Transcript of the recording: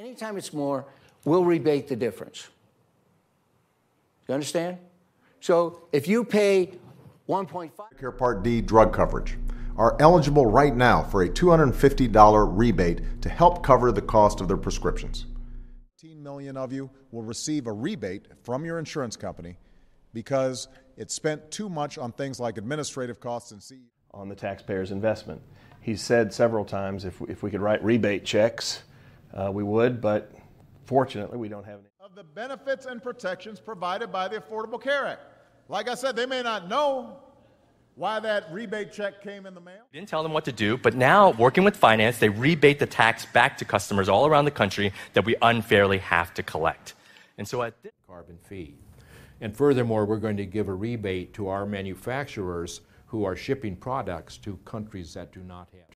Anytime it's more, we'll rebate the difference. You understand? So if you pay 1.5 Medicare Part D drug coverage are eligible right now for a $250 rebate to help cover the cost of their prescriptions. 15 million of you will receive a rebate from your insurance company because it spent too much on things like administrative costs and CEO. on the taxpayer's investment. He said several times if, if we could write rebate checks uh, we would, but fortunately we don't have any. Of the benefits and protections provided by the Affordable Care Act. Like I said, they may not know why that rebate check came in the mail. We didn't tell them what to do, but now working with finance, they rebate the tax back to customers all around the country that we unfairly have to collect. And so at this carbon fee. And furthermore, we're going to give a rebate to our manufacturers who are shipping products to countries that do not have.